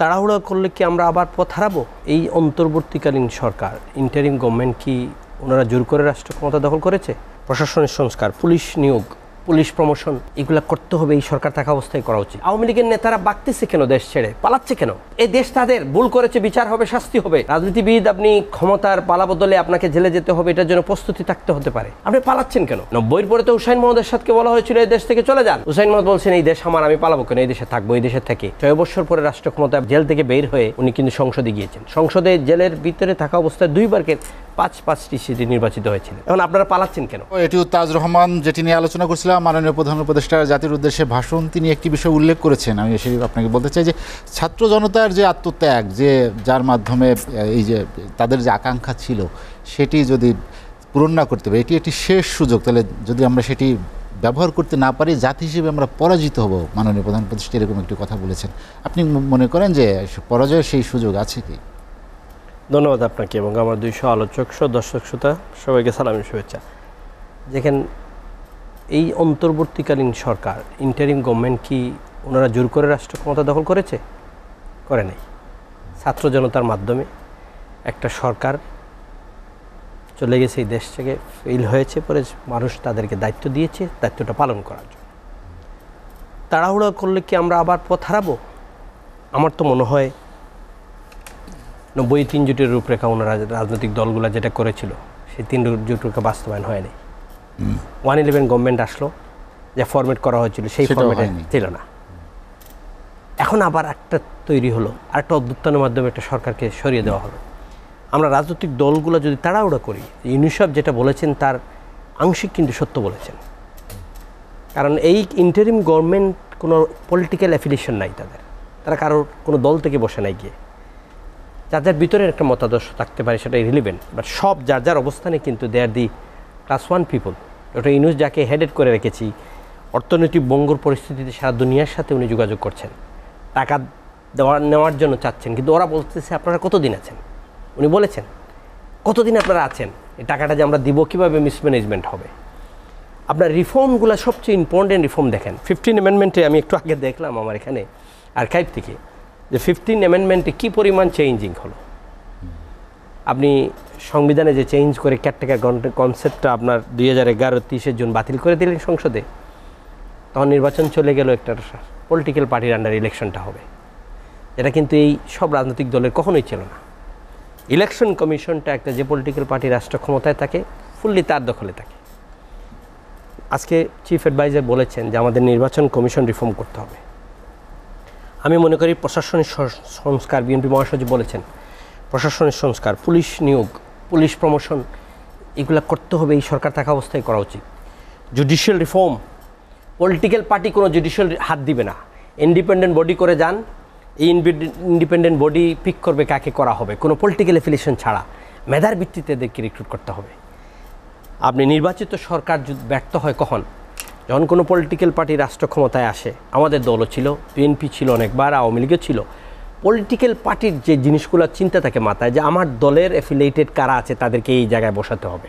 তাড়াহুড়া করলে কি আমরা আবার পথ হারাবো এই অন্তর্বর্তীকালীন সরকার ইন্টারিম গভর্নমেন্ট কি ওনারা জোর করে রাষ্ট্র ক্ষমতা দখল করেছে প্রশাসনের সংস্কার পুলিশ নিয়োগ পুলিশ প্রমোশন এগুলো করতে হবে এই সরকার থাকা অবস্থায় করা উচিত আওয়ামী লীগের নেতারা বাঁকতেছে কেন দেশ ছেড়ে পালাচ্ছে কেন এই দেশ তাদের ভুল করেছে বিচার হবে শাস্তি হবে রাজনীতিবিদ আপনি ক্ষমতার পালা বদলে আপনাকে জেলে যেতে হবে এটার জন্য প্রস্তুতি থাকতে হতে পারে আপনি পালাচ্ছেন কেন নব্বইয়ের পরে তো হুসাইন মোহাম্মদ সাথে বলা হয়েছিল এই দেশ থেকে চলে যান হুসাইন মোহাম্মদ বলছেন এই দেশ আমার আমি পালাবো কেন এই দেশে থাকবো এই দেশে থেকে ছয় বছর পরে রাষ্ট্র ক্ষমতা জেল থেকে বের হয়ে উনি কিন্তু সংসদে গিয়েছেন সংসদে জেলের ভিতরে থাকা অবস্থায় দুইবারকে পাঁচ পাঁচটি সিটি নির্বাচিত হয়েছিলেন এখন আপনারা পালাচ্ছেন কেন এটিও তাজ রহমান যেটি নিয়ে আলোচনা করছিলাম মাননীয় প্রধান উপদেষ্টার জাতির উদ্দেশ্যে ভাষণ তিনি একটি বিষয় উল্লেখ করেছেন আমি সেই আপনাকে বলতে চাই যে ছাত্র জনতার যে আত্মত্যাগ যে যার মাধ্যমে এই যে তাদের যে আকাঙ্ক্ষা ছিল সেটি যদি পূরণ না করতে পারি এটি একটি শেষ সুযোগ তাহলে যদি আমরা সেটি ব্যবহার করতে না পারি জাতি হিসেবে আমরা পরাজিত হব মাননীয় প্রধান প্রতিষ্ঠা এরকম একটি কথা বলেছেন আপনি মনে করেন যে পরাজয়ের সেই সুযোগ আছে কি ধন্যবাদ আপনাকে এবং আমার দুইশো আলোচক দর্শক শ্রোতা সবাইকে সালামি শুভেচ্ছা দেখেন এই অন্তর্বর্তীকালীন সরকার ইন্টারিম গভর্নমেন্ট কি ওনারা জোর করে রাষ্ট্র ক্ষমতা দখল করেছে করে নাই ছাত্র জনতার মাধ্যমে একটা সরকার চলে গেছে এই দেশ থেকে ফেল হয়েছে পরে মানুষ তাদেরকে দায়িত্ব দিয়েছে দায়িত্বটা পালন করার জন্য তাড়াহুড়া করলে কি আমরা আবার পথ হারাবো আমার তো মনে হয় নব্বই তিন জোটের রূপরেখা ওনারা রাজনৈতিক দলগুলো যেটা করেছিল সেই তিন জোটরূপরেখা বাস্তবায়ন হয়নি ওয়ান ইলেভেন গভর্নমেন্ট আসলো যা ফরম্যাট করা হয়েছিল সেই ফরম্যাটে ছিল না এখন আবার একটা তৈরি হলো আর একটা অভ্যুত্থানের মাধ্যমে একটা সরকারকে সরিয়ে দেওয়া হলো আমরা রাজনৈতিক দলগুলো যদি তাড়াহুড়া করি ইউনিসেফ যেটা বলেছেন তার আংশিক কিন্তু সত্য বলেছেন কারণ এই ইন্টারিম গভর্নমেন্ট কোনো পলিটিক্যাল অ্যাফিলিয়েশন নাই তাদের তারা কারোর কোনো দল থেকে বসে নাই গিয়ে যার ভিতরে একটা মতাদর্শ থাকতে পারে সেটা রিলিভেন্ট বাট সব যার যার অবস্থানে কিন্তু they are the class one people doctor Yunus যাকে হেডেড করে রেখেছি অর্থনৈতিক বঙ্গর পরিস্থিতিতে সারা দুনিয়ার সাথে উনি যোগাযোগ করছেন টাকা দেওয়া নেওয়ার জন্য চাচ্ছেন কিন্তু ওরা বলতেছে আপনারা কতদিন আছেন উনি বলেছেন কতদিন আপনারা আছেন এই টাকাটা যে আমরা দিব কীভাবে মিসম্যানেজমেন্ট হবে আপনার রিফর্মগুলো সবচেয়ে ইম্পর্টেন্ট রিফর্ম দেখেন ফিফটিন অ্যামেন্ডমেন্টে আমি একটু আগে দেখলাম আমার এখানে আর্কাইভ থেকে যে ফিফটিন অ্যামেন্ডমেন্টে কী পরিমাণ চেঞ্জিং হলো আপনি সংবিধানে যে চেঞ্জ করে ক্যাটটেকার কনসেপ্টটা আপনার দুই হাজার এগারো তিরিশের জুন বাতিল করে দিলেন সংসদে তখন নির্বাচন চলে গেল একটা পলিটিক্যাল পার্টির আন্ডার ইলেকশনটা হবে এটা কিন্তু এই সব রাজনৈতিক দলের কখনোই ছিল না ইলেকশন কমিশনটা একটা যে পলিটিক্যাল পার্টি রাষ্ট্র ক্ষমতায় থাকে ফুললি তার দখলে থাকে আজকে চিফ অ্যাডভাইজার বলেছেন যে আমাদের নির্বাচন কমিশন রিফর্ম করতে হবে আমি মনে করি প্রশাসনিক সংস্কার বিএনপি মহাসচিব বলেছেন প্রশাসনিক সংস্কার পুলিশ নিয়োগ পুলিশ প্রমোশন এগুলো করতে হবে এই সরকার থাকা অবস্থায় করা উচিত জুডিশিয়াল রিফর্ম পলিটিক্যাল পার্টি কোনো জুডিশিয়াল হাত দিবে না ইন্ডিপেন্ডেন্ট বডি করে যান এই ইন্ডিপেন্ডেন্ট বডি পিক করবে কাকে করা হবে কোনো পলিটিক্যাল এফিলিয়েশন ছাড়া মেধার ভিত্তিতে এদেরকে রিক্রুট করতে হবে আপনি নির্বাচিত সরকার ব্যর্থ হয় কখন যখন কোনো পলিটিক্যাল পার্টি রাষ্ট্র ক্ষমতায় আসে আমাদের দলও ছিল বিএনপি ছিল অনেকবার আওয়ামী লীগও ছিল পলিটিক্যাল পার্টির যে জিনিসগুলো চিন্তা থাকে মাথায় যে আমার দলের অ্যাফিলিয়েটেড কারা আছে তাদেরকে এই জায়গায় বসাতে হবে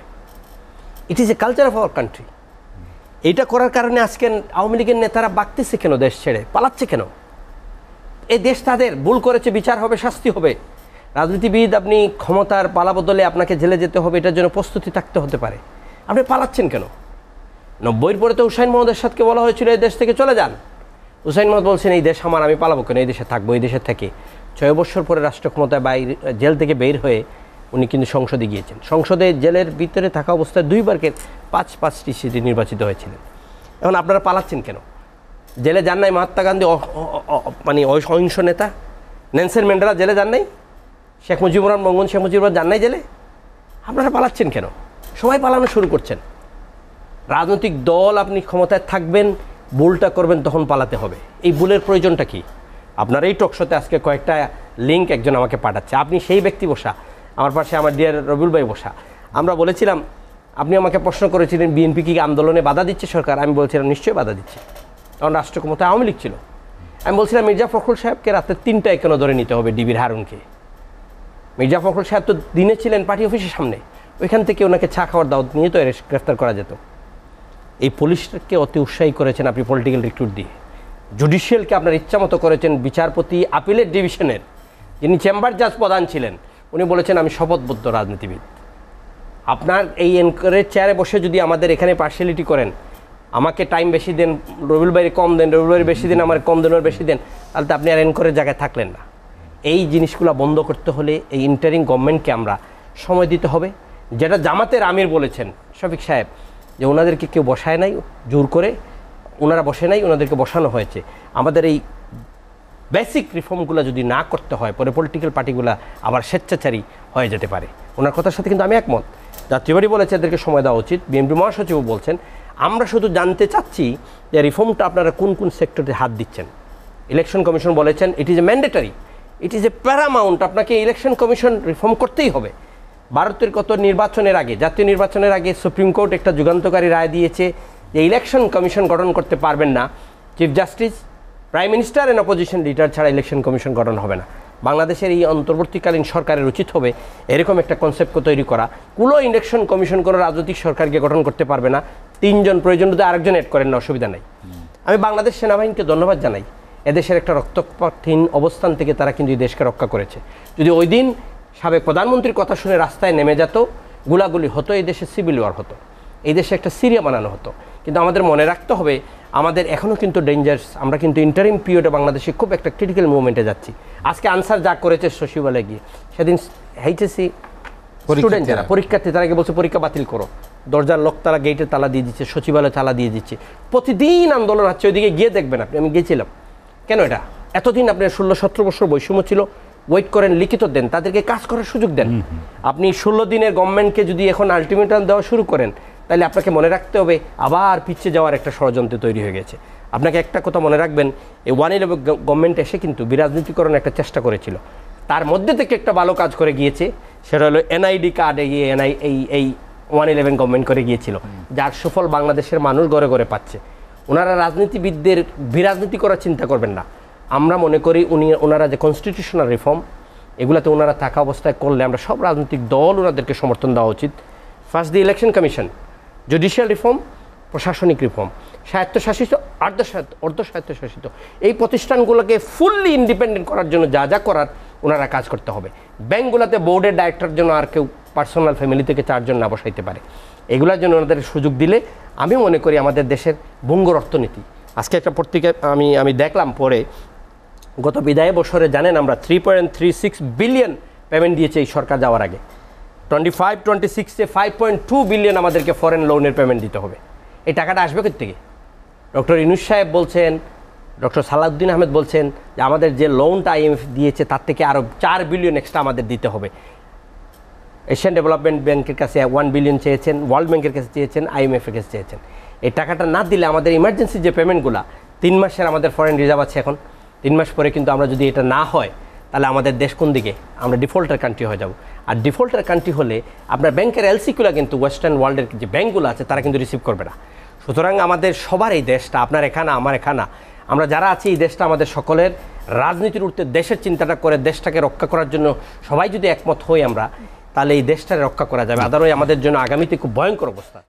it is a culture of our country এইটা করার কারণে আজকে আওয়ামী লীগের নেতারা বাঁকতেছে কেন দেশ ছেড়ে পালাচ্ছে কেন এই দেশ তাদের ভুল করেছে বিচার হবে শাস্তি হবে রাজনীতিবিদ আপনি ক্ষমতার পালা বদলে আপনাকে জেলে যেতে হবে এটার জন্য প্রস্তুতি থাকতে হতে পারে আপনি পালাচ্ছেন কেন নব্বইয়ের পরে তো হুসাইন মোহাম্মদের সাথে বলা হয়েছিল এই দেশ থেকে চলে যান হুসাইন মোহাম্মদ বলছেন এই দেশ আমার আমি পালাবো কেন এই দেশে থাকবো এই দেশে থেকে ছয় বছর পরে রাষ্ট্র ক্ষমতায় বাইর জেল থেকে বের হয়ে উনি কিন্তু সংসদে গিয়েছেন সংসদে জেলের ভিতরে থাকা অবস্থায় দুইবারকে পাঁচ পাঁচটি সিটি নির্বাচিত হয়েছিলেন এখন আপনারা পালাচ্ছেন কেন জেলে যান নাই মহাত্মা গান্ধী মানে অহিংস নেতা নেনসেন ম্যান্ডেলা জেলে যান নাই শেখ মুজিবুর রহমান মঙ্গন শেখ মুজিবুর রহমান যান নাই জেলে আপনারা পালাচ্ছেন কেন সবাই পালানো শুরু করছেন রাজনৈতিক দল আপনি ক্ষমতায় থাকবেন ভুলটা করবেন তখন পালাতে হবে এই ভুলের প্রয়োজনটা কি আপনার এই টকশোতে আজকে কয়েকটা লিঙ্ক একজন আমাকে পাঠাচ্ছে আপনি সেই ব্যক্তি বসা আমার পাশে আমার ডিয়ার রবিউল ভাই বসা আমরা বলেছিলাম আপনি আমাকে প্রশ্ন করেছিলেন বিএনপি কি আন্দোলনে বাধা দিচ্ছে সরকার আমি বলছিলাম নিশ্চয়ই বাধা দিচ্ছে তখন রাষ্ট্র ক্ষমতায় আওয়ামী লীগ ছিল আমি বলছিলাম মির্জা ফখরুল সাহেবকে রাতে তিনটায় কেন ধরে নিতে হবে ডিবির হারুনকে মির্জা ফখরুল সাহেব তো দিনে ছিলেন পার্টি অফিসের সামনে ওইখান থেকে ওনাকে ছা খাওয়ার দাওয়াত নিয়ে তো গ্রেফতার করা যেত এই পুলিশকে অতি উৎসাহী করেছেন আপনি পলিটিক্যাল রিক্রুট দিয়ে জুডিশিয়ালকে আপনার ইচ্ছামতো করেছেন বিচারপতি আপিলের ডিভিশনের যিনি চেম্বার জাজ প্রধান ছিলেন উনি বলেছেন আমি শপথবদ্ধ রাজনীতিবিদ আপনার এই এনকারের চেয়ারে বসে যদি আমাদের এখানে পার্সিয়ালিটি করেন আমাকে টাইম বেশি দেন রবিউল বাইরে কম দেন রবিউল বাইরে বেশি দেন আমার কম দেন ওর বেশি দেন তাহলে তো আপনি আর এনকরের জায়গায় থাকলেন না এই জিনিসগুলো বন্ধ করতে হলে এই ইন্টারিং গভর্নমেন্টকে আমরা সময় দিতে হবে যেটা জামাতের আমির বলেছেন শফিক সাহেব যে ওনাদেরকে কেউ বসায় নাই জোর করে ওনারা বসে নাই ওনাদেরকে বসানো হয়েছে আমাদের এই বেসিক রিফর্মগুলো যদি না করতে হয় পরে পলিটিক্যাল পার্টিগুলো আবার স্বেচ্ছাচারী হয়ে যেতে পারে ওনার কথার সাথে কিন্তু আমি একমত যাত্রীবাড়ি বলেছে এদেরকে সময় দেওয়া উচিত বিএনপি মহাসচিবও বলছেন আমরা শুধু জানতে চাচ্ছি যে রিফর্মটা আপনারা কোন কোন সেক্টরে হাত দিচ্ছেন ইলেকশন কমিশন বলেছেন it is a mandatory it is a paramount আপনাকে ইলেকশন কমিশন রিফর্ম করতেই হবে ভারতের কত নির্বাচনের আগে জাতীয় নির্বাচনের আগে সুপ্রিম কোর্ট একটা যুগান্তকারী রায় দিয়েছে যে ইলেকশন কমিশন গঠন করতে পারবেন না chief justice prime minister and opposition leader ছাড়া ইলেকশন কমিশন গঠন হবে না বাংলাদেশের এই অন্তর্বর্তীকালীন সরকারের উচিত হবে এরকম একটা কনসেপ্টকে তৈরি করা কোনো ইলেকশন কমিশন কোনো রাজনৈতিক সরকারকে গঠন করতে পারবে না তিনজন প্রয়োজন যদি আরেকজন অ্যাড করেন না অসুবিধা নেই আমি বাংলাদেশ সেনাবাহিনীকে ধন্যবাদ জানাই এদেশের একটা রক্তপাতহীন অবস্থান থেকে তারা কিন্তু এই দেশকে রক্ষা করেছে যদি ওই দিন সাবেক প্রধানমন্ত্রীর কথা শুনে রাস্তায় নেমে যেত গুলাগুলি হতো এই দেশে সিভিল ওয়ার হতো এই দেশে একটা সিরিয়া বানানো হতো কিন্তু আমাদের মনে রাখতে হবে আমাদের এখনও কিন্তু ডেঞ্জার্স আমরা কিন্তু ইন্টারিম পিরিয়ডে বাংলাদেশে খুব একটা ক্রিটিক্যাল মুভমেন্টে যাচ্ছি আজকে আনসার যা করেছে সচিবালয়ে গিয়ে সেদিন এইচএসি স্টুডেন্ট যারা পরীক্ষার্থী তারা বলছে পরীক্ষা বাতিল করো দরজার লোক তারা গেটে তালা দিয়ে দিচ্ছে সচিবালয়ে তালা দিয়ে দিচ্ছে প্রতিদিন আন্দোলন হচ্ছে ওইদিকে গিয়ে দেখবেন আপনি আমি গিয়েছিলাম কেন এটা এতদিন আপনার ষোলো সতেরো বছর বৈষম্য ছিল ওয়েট করেন লিখিত দেন তাদেরকে কাজ করার সুযোগ দেন আপনি ষোলো দিনের গভর্নমেন্টকে যদি এখন আলটিমেটাম দেওয়া শুরু করেন তাহলে আপনাকে মনে রাখতে হবে আবার পিছিয়ে যাওয়ার একটা ষড়যন্ত্র তৈরি হয়ে গেছে আপনাকে একটা কথা মনে রাখবেন এই ওয়ান ইলেভেন গভর্নমেন্ট এসে কিন্তু বিরাজনীতিকরণ একটা চেষ্টা করেছিল তার মধ্যে থেকে একটা ভালো কাজ করে গিয়েছে সেটা হলো এনআইডি কার্ডে গিয়ে এনআই এই এই ওয়ান ইলেভেন গভর্নমেন্ট করে গিয়েছিল যার সুফল বাংলাদেশের মানুষ গড়ে গড়ে পাচ্ছে ওনারা রাজনীতিবিদদের বিরাজনীতি করার চিন্তা করবেন না আমরা মনে করি উনি ওনারা যে কনস্টিটিউশনাল রিফর্ম এগুলাতে ওনারা থাকা অবস্থায় করলে আমরা সব রাজনৈতিক দল ওনাদেরকে সমর্থন দেওয়া উচিত first the election commission judicial reform প্রশাসনিক রিফর্ম স্বায়ত্তশাসিত অর্ধ অর্ধ স্বায়ত্তশাসিত এই প্রতিষ্ঠানগুলোকে ফুললি ইন্ডিপেন্ডেন্ট করার জন্য যা যা করার ওনারা কাজ করতে হবে ব্যাঙ্কগুলোতে বোর্ডের ডাইরেক্টর জন্য আর কেউ পার্সোনাল ফ্যামিলি থেকে চারজন না বসাইতে পারে এগুলোর জন্য ওনাদের সুযোগ দিলে আমি মনে করি আমাদের দেশের ভঙ্গুর অর্থনীতি আজকে একটা পত্রিকা আমি আমি দেখলাম পরে গত বিদায় বছরে জানেন আমরা three point three six billion payment দিয়েছে এই সরকার যাওয়ার আগে টোয়েন্টি ফাইভ টোয়েন্টি সিক্সে ফাইভ পয়েন্ট টু বিলিয়ন আমাদেরকে ফরেন লোনের পেমেন্ট দিতে হবে এই টাকাটা আসবে থেকে ডক্টর ইনুস সাহেব বলছেন ডক্টর সালাউদ্দিন আহমেদ বলছেন যে আমাদের যে লোনটা আইএমএফ দিয়েছে তার থেকে আরও চার বিলিয়ন এক্সট্রা আমাদের দিতে হবে এশিয়ান ডেভেলপমেন্ট ব্যাংকের কাছে ওয়ান বিলিয়ন চেয়েছেন ওয়ার্ল্ড ব্যাংকের কাছে চেয়েছেন আইএমএফের কাছে চেয়েছেন এই টাকাটা না দিলে আমাদের ইমার্জেন্সি যে পেমেন্টগুলো তিন মাসের আমাদের ফরেন রিজার্ভ আছে এখন তিন মাস পরে কিন্তু আমরা যদি এটা না হয় তাহলে আমাদের দেশ কোন দিকে আমরা ডিফল্টার কান্ট্রি হয়ে যাব আর ডিফল্টার কান্ট্রি হলে আপনার ব্যাংকের এলসিকিউলা কিন্তু ওয়েস্টার্ন ওয়ার্ল্ডের যে ব্যাঙ্কগুলো আছে তারা কিন্তু রিসিভ করবে না সুতরাং আমাদের সবার এই দেশটা আপনার এখানা আমার এখানা আমরা যারা আছি এই দেশটা আমাদের সকলের রাজনীতির উঠতে দেশের চিন্তাটা করে দেশটাকে রক্ষা করার জন্য সবাই যদি একমত হই আমরা তাহলে এই দেশটা রক্ষা করা যাবে আদারওয়াই আমাদের জন্য আগামীতে খুব ভয়ঙ্কর অবস্থা